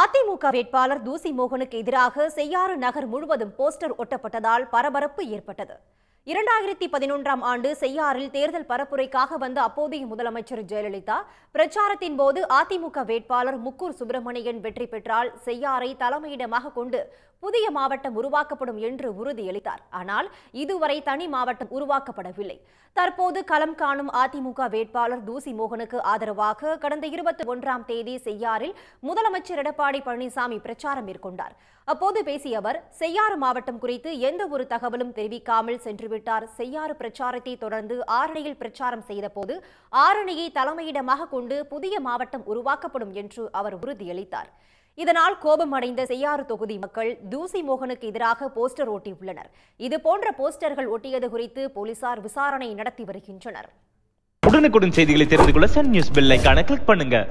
அதிமுக வேட்பாளர் தூசி மோகனுக்கு எதிராக செய்யாறு நகர் முழுவதும் போஸ்டர் ஒட்டப்பட்டதால் பரபரப்பு ஏற்பட்டது இரண்டாயிரத்தி பதினொன்றாம் ஆண்டு செய்யாறில் தேர்தல் பரப்புரைக்காக வந்த அப்போதைய முதலமைச்சர் ஜெயலலிதா பிரச்சாரத்தின் போது அதிமுக வேட்பாளர் முக்கூர் சுப்பிரமணியன் வெற்றி பெற்றால் செய்யாறை தலைமையிடமாக கொண்டு புதிய மாவட்டம் உருவாக்கப்படும் என்று உறுதியளித்தார் ஆனால் இதுவரை தனி மாவட்டம் உருவாக்கப்படவில்லை தற்போது களம் காணும் அதிமுக வேட்பாளர் தூசி மோகனுக்கு ஆதரவாக கடந்த இருபத்தி ஒன்றாம் தேதி செய்யாறில் முதலமைச்சர் எடப்பாடி பழனிசாமி பிரச்சாரம் மேற்கொண்டார் அப்போது பேசிய அவர் செய்யாறு மாவட்டம் குறித்து எந்த ஒரு தகவலும் தெரிவிக்காமல் சென்று விட்டார் செய்யாறு பிரச்சாரத்தை தொடர்ந்து ஆரணியில் பிரச்சாரம் செய்தபோது ஆரணியை தலைமையிடமாக கொண்டு புதிய மாவட்டம் உருவாக்கப்படும் என்று அவர் உறுதியளித்தார் இதனால் கோபமடைந்த செய்யாறு தொகுதி மக்கள் தூசி மோகனுக்கு எதிராக போஸ்டர் ஒட்டியுள்ளனர் இதுபோன்ற போஸ்டர்கள் ஒட்டியது குறித்து போலீசார் விசாரணை நடத்தி வருகின்றனர் உடனுக்குடன் செய்திகளை தெரிந்து கொள்ள சன் நியூஸ் பெல் கிளிக் பண்ணுங்க